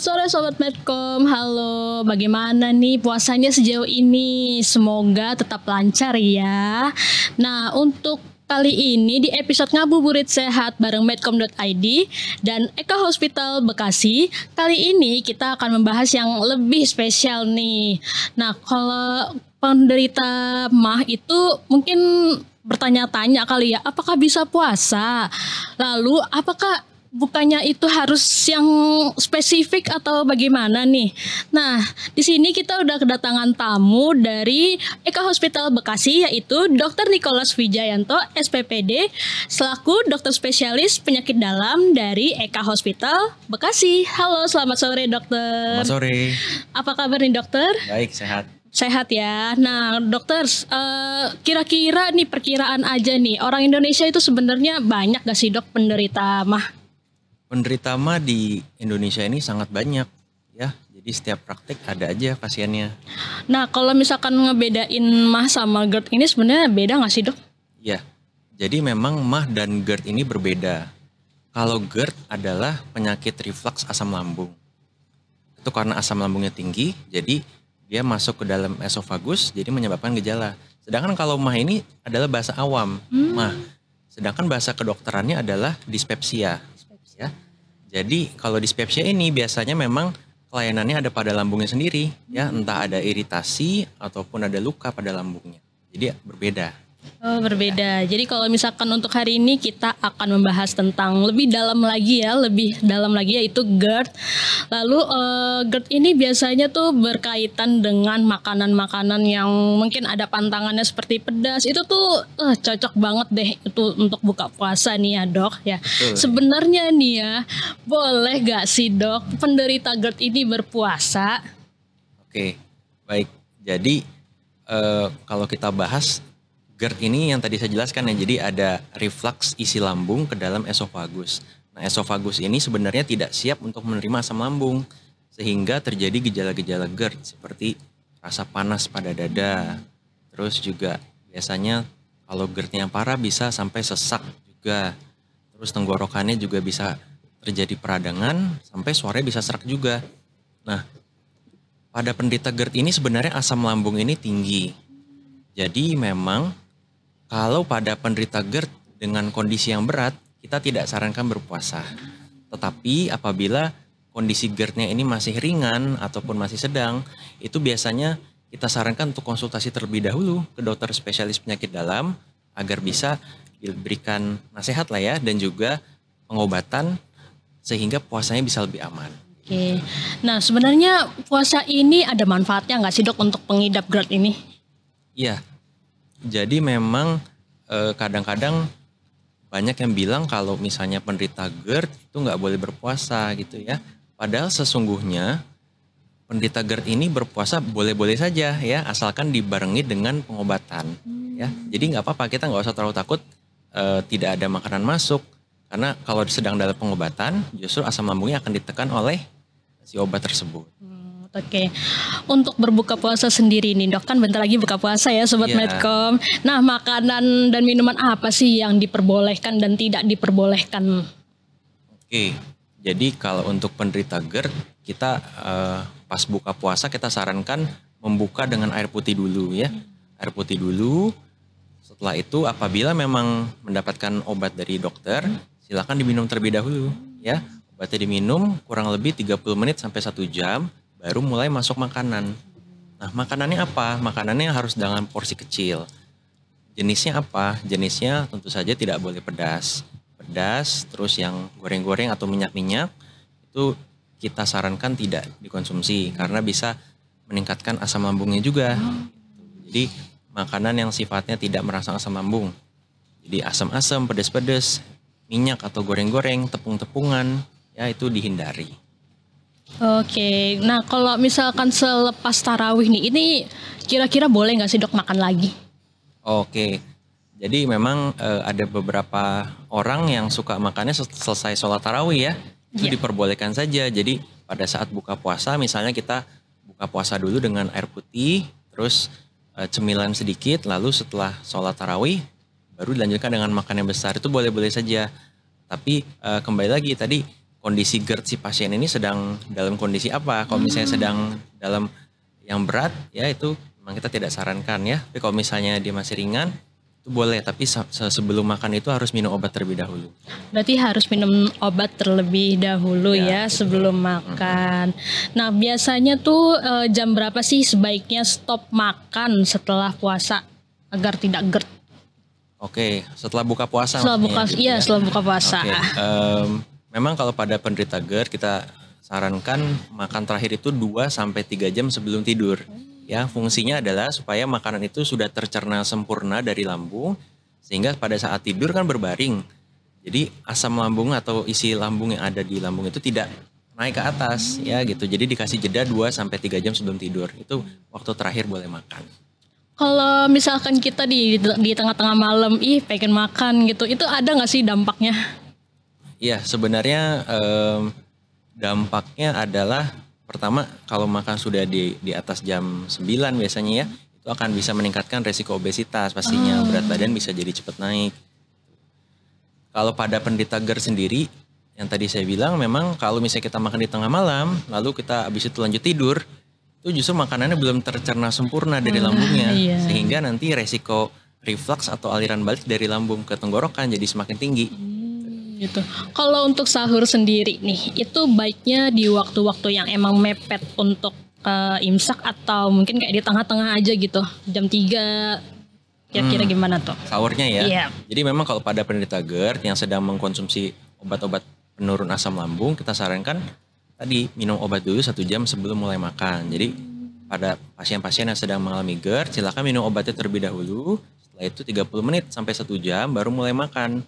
Selamat sore Sobat Medcom, halo bagaimana nih puasanya sejauh ini? Semoga tetap lancar ya Nah untuk kali ini di episode Ngabuburit Sehat bareng Medcom.id dan Eka Hospital Bekasi Kali ini kita akan membahas yang lebih spesial nih Nah kalau penderita mah itu mungkin bertanya-tanya kali ya, apakah bisa puasa? Lalu apakah bukannya itu harus yang spesifik atau bagaimana nih? Nah, di sini kita udah kedatangan tamu dari Eka Hospital Bekasi yaitu Dr. Nicholas Wijayanto SPPD selaku dokter spesialis penyakit dalam dari Eka Hospital Bekasi. Halo, selamat sore dokter. Selamat sore. Apa kabar nih dokter? Baik, sehat. Sehat ya. Nah, dokter, kira eh, kira-kira nih perkiraan aja nih, orang Indonesia itu sebenarnya banyak gak sih dok penderita mah Penderita mah di Indonesia ini sangat banyak ya. Jadi setiap praktik ada aja pasiennya. Nah kalau misalkan ngebedain mah sama GERD ini sebenarnya beda nggak sih dok? Ya, Jadi memang mah dan GERD ini berbeda. Kalau GERD adalah penyakit reflux asam lambung. Itu karena asam lambungnya tinggi, jadi dia masuk ke dalam esofagus, jadi menyebabkan gejala. Sedangkan kalau mah ini adalah bahasa awam, hmm. mah. Sedangkan bahasa kedokterannya adalah dispepsia, ya. Jadi kalau dispepsia ini biasanya memang kelayanannya ada pada lambungnya sendiri ya, entah ada iritasi ataupun ada luka pada lambungnya. Jadi berbeda. Oh, berbeda. Jadi kalau misalkan untuk hari ini kita akan membahas tentang lebih dalam lagi ya, lebih dalam lagi yaitu GERD. Lalu uh, GERD ini biasanya tuh berkaitan dengan makanan-makanan yang mungkin ada pantangannya seperti pedas. Itu tuh uh, cocok banget deh itu untuk buka puasa nih ya, Dok ya. Betul. Sebenarnya nih ya, boleh gak sih, Dok, penderita GERD ini berpuasa? Oke. Baik. Jadi uh, kalau kita bahas GERD ini yang tadi saya jelaskan ya, jadi ada reflux isi lambung ke dalam esofagus. Nah, esofagus ini sebenarnya tidak siap untuk menerima asam lambung, sehingga terjadi gejala-gejala GERD seperti rasa panas pada dada, terus juga biasanya kalau gerd yang parah bisa sampai sesak juga, terus tenggorokannya juga bisa terjadi peradangan, sampai suaranya bisa serak juga. Nah, pada penderita GERD ini sebenarnya asam lambung ini tinggi, jadi memang kalau pada penderita GERD dengan kondisi yang berat, kita tidak sarankan berpuasa. Tetapi apabila kondisi GERD-nya ini masih ringan ataupun masih sedang, itu biasanya kita sarankan untuk konsultasi terlebih dahulu ke dokter spesialis penyakit dalam agar bisa diberikan nasihat lah ya dan juga pengobatan sehingga puasanya bisa lebih aman. Oke, nah sebenarnya puasa ini ada manfaatnya nggak sih dok untuk pengidap GERD ini? Iya, jadi memang eh, kadang-kadang banyak yang bilang kalau misalnya penderita GERD itu nggak boleh berpuasa gitu ya. Padahal sesungguhnya penderita GERD ini berpuasa boleh-boleh saja ya, asalkan dibarengi dengan pengobatan hmm. ya. Jadi nggak apa-apa kita nggak usah terlalu takut e, tidak ada makanan masuk karena kalau sedang dalam pengobatan justru asam lambungnya akan ditekan oleh si obat tersebut. Hmm. Oke, untuk berbuka puasa sendiri nih dok kan bentar lagi buka puasa ya sobat yeah. Medcom. Nah makanan dan minuman apa sih yang diperbolehkan dan tidak diperbolehkan? Oke, jadi kalau untuk penderita GERD kita uh, pas buka puasa kita sarankan membuka dengan air putih dulu ya, hmm. air putih dulu. Setelah itu apabila memang mendapatkan obat dari dokter hmm. silakan diminum terlebih dahulu ya. Obatnya diminum kurang lebih 30 menit sampai 1 jam baru mulai masuk makanan. Nah, makanannya apa? Makanannya harus dengan porsi kecil. Jenisnya apa? Jenisnya tentu saja tidak boleh pedas. Pedas, terus yang goreng-goreng atau minyak-minyak, itu kita sarankan tidak dikonsumsi karena bisa meningkatkan asam lambungnya juga. Jadi, makanan yang sifatnya tidak merangsang asam lambung. Jadi, asam-asam, pedas-pedas, minyak atau goreng-goreng, tepung-tepungan, ya itu dihindari. Oke, nah kalau misalkan selepas tarawih nih, ini kira-kira boleh nggak sih dok makan lagi? Oke, jadi memang e, ada beberapa orang yang suka makannya selesai sholat tarawih ya, itu yeah. diperbolehkan saja. Jadi pada saat buka puasa, misalnya kita buka puasa dulu dengan air putih, terus e, cemilan sedikit, lalu setelah sholat tarawih baru dilanjutkan dengan makan yang besar itu boleh-boleh saja. Tapi e, kembali lagi tadi kondisi GERD si pasien ini sedang dalam kondisi apa. Kalau misalnya hmm. sedang dalam yang berat ya itu memang kita tidak sarankan ya. Tapi kalau misalnya dia masih ringan itu boleh tapi sebelum makan itu harus minum obat terlebih dahulu. Berarti harus minum obat terlebih dahulu ya, ya sebelum makan. -hmm. Nah, biasanya tuh eh, jam berapa sih sebaiknya stop makan setelah puasa agar tidak GERD? Oke, setelah buka puasa. Setelah buka, iya ya. setelah buka puasa. Okay, um, memang kalau pada penderita GERD kita sarankan makan terakhir itu 2 sampai 3 jam sebelum tidur. Ya, fungsinya adalah supaya makanan itu sudah tercerna sempurna dari lambung sehingga pada saat tidur kan berbaring. Jadi asam lambung atau isi lambung yang ada di lambung itu tidak naik ke atas ya gitu. Jadi dikasih jeda 2 sampai 3 jam sebelum tidur. Itu waktu terakhir boleh makan. Kalau misalkan kita di di tengah-tengah malam, ih pengen makan gitu, itu ada nggak sih dampaknya? Iya, sebenarnya um, dampaknya adalah pertama kalau makan sudah di di atas jam 9 biasanya ya, itu akan bisa meningkatkan resiko obesitas pastinya, hmm. berat badan bisa jadi cepat naik. Kalau pada penderita GER sendiri yang tadi saya bilang memang kalau misalnya kita makan di tengah malam, lalu kita habis itu lanjut tidur, itu justru makanannya belum tercerna sempurna dari hmm, lambungnya. Iya. Sehingga nanti resiko reflux atau aliran balik dari lambung ke tenggorokan jadi semakin tinggi. Hmm gitu. Kalau untuk sahur sendiri nih, itu baiknya di waktu-waktu yang emang mepet untuk uh, imsak atau mungkin kayak di tengah-tengah aja gitu, jam 3 kira-kira hmm, gimana tuh? Sahurnya ya. Yeah. Jadi memang kalau pada penderita GERD yang sedang mengkonsumsi obat-obat penurun asam lambung, kita sarankan tadi minum obat dulu satu jam sebelum mulai makan. Jadi pada pasien-pasien yang sedang mengalami GERD, silakan minum obatnya terlebih dahulu. Setelah itu 30 menit sampai satu jam baru mulai makan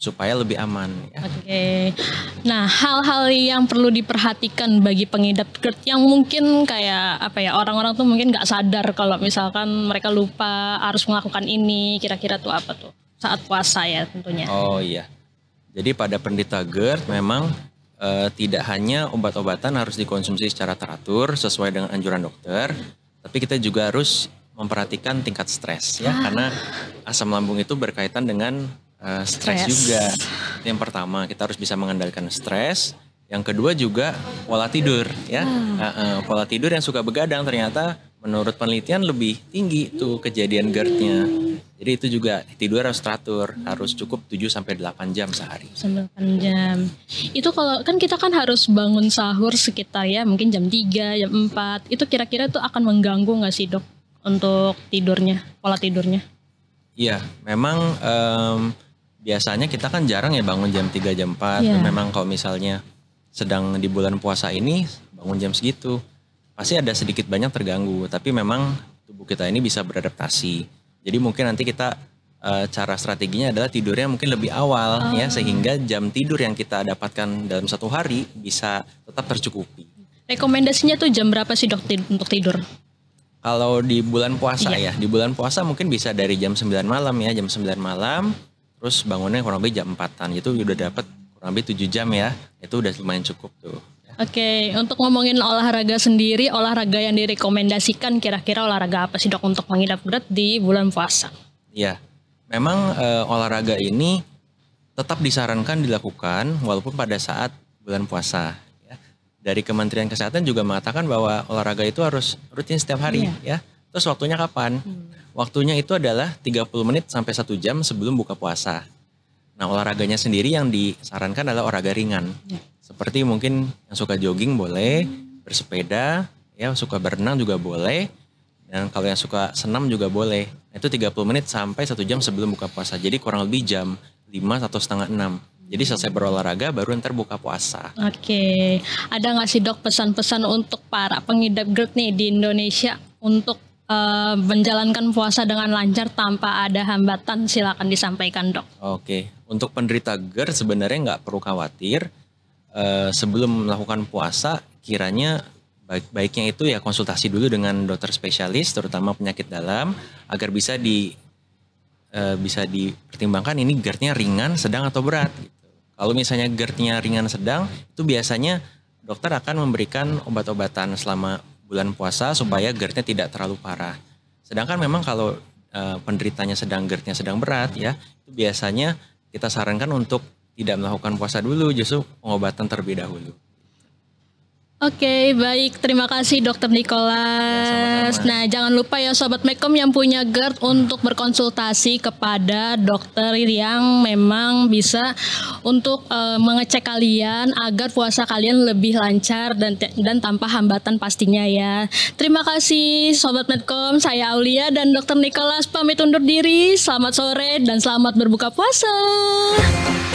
supaya lebih aman. Ya. Oke. Okay. Nah, hal-hal yang perlu diperhatikan bagi pengidap GERD yang mungkin kayak apa ya orang-orang tuh mungkin nggak sadar kalau misalkan mereka lupa harus melakukan ini, kira-kira tuh apa tuh saat puasa ya tentunya. Oh iya. Jadi pada penderita GERD memang e, tidak hanya obat-obatan harus dikonsumsi secara teratur sesuai dengan anjuran dokter, tapi kita juga harus memperhatikan tingkat stres ya ah. karena asam lambung itu berkaitan dengan uh, stres juga. yang pertama kita harus bisa mengendalikan stres. Yang kedua juga pola tidur ya. Hmm. Uh, uh, pola tidur yang suka begadang ternyata menurut penelitian lebih tinggi tuh kejadian GERD-nya. Jadi itu juga tidur harus teratur, harus cukup 7 sampai 8 jam sehari. 8 jam. Itu kalau kan kita kan harus bangun sahur sekitar ya mungkin jam 3, jam 4. Itu kira-kira itu akan mengganggu nggak sih, Dok, untuk tidurnya, pola tidurnya? Iya, memang um, biasanya kita kan jarang ya bangun jam 3 jam 4. Yeah. Memang kalau misalnya sedang di bulan puasa ini bangun jam segitu pasti ada sedikit banyak terganggu, tapi memang tubuh kita ini bisa beradaptasi. Jadi mungkin nanti kita eh, cara strateginya adalah tidurnya mungkin lebih awal oh. ya sehingga jam tidur yang kita dapatkan dalam satu hari bisa tetap tercukupi. Rekomendasinya tuh jam berapa sih dok untuk tidur? Kalau di bulan puasa iya. ya, di bulan puasa mungkin bisa dari jam 9 malam ya, jam 9 malam terus bangunnya kurang lebih jam empatan, an gitu udah dapet kurang lebih 7 jam ya itu udah lumayan cukup tuh Oke, okay, untuk ngomongin olahraga sendiri, olahraga yang direkomendasikan kira-kira olahraga apa sih dok untuk mengidap berat di bulan puasa? Iya, memang e, olahraga ini tetap disarankan dilakukan walaupun pada saat bulan puasa. Ya. Dari Kementerian Kesehatan juga mengatakan bahwa olahraga itu harus rutin setiap hari iya. ya Terus waktunya kapan? Hmm. Waktunya itu adalah 30 menit sampai 1 jam sebelum buka puasa. Nah, olahraganya sendiri yang disarankan adalah olahraga ringan. Ya. Seperti mungkin yang suka jogging boleh, hmm. bersepeda, ya suka berenang juga boleh. Dan kalau yang suka senam juga boleh. Nah, itu 30 menit sampai 1 jam sebelum buka puasa. Jadi kurang lebih jam 5 atau setengah 6. Jadi selesai berolahraga baru ntar buka puasa. Oke. Ada nggak sih dok pesan-pesan untuk para pengidap GERD nih di Indonesia untuk uh, menjalankan puasa dengan lancar tanpa ada hambatan silakan disampaikan dok. Oke, untuk penderita GER sebenarnya nggak perlu khawatir. Eh, sebelum melakukan puasa, kiranya baik baiknya itu ya konsultasi dulu dengan dokter spesialis, terutama penyakit dalam, agar bisa di eh, bisa dipertimbangkan ini GERD-nya ringan, sedang atau berat. Gitu. Kalau misalnya GERD-nya ringan sedang, itu biasanya dokter akan memberikan obat-obatan selama bulan puasa supaya GERD-nya tidak terlalu parah. Sedangkan memang kalau uh, penderitanya sedang GERD-nya sedang berat ya, itu biasanya kita sarankan untuk tidak melakukan puasa dulu, justru pengobatan terlebih dahulu. Oke, okay, baik. Terima kasih Dokter Nicholas. Ya, nah, jangan lupa ya sobat Mekom yang punya GERD untuk berkonsultasi kepada dokter yang memang bisa untuk uh, mengecek kalian agar puasa kalian lebih lancar dan dan tanpa hambatan pastinya ya. Terima kasih sobat MeKom. Saya Aulia dan Dokter Nicholas pamit undur diri. Selamat sore dan selamat berbuka puasa.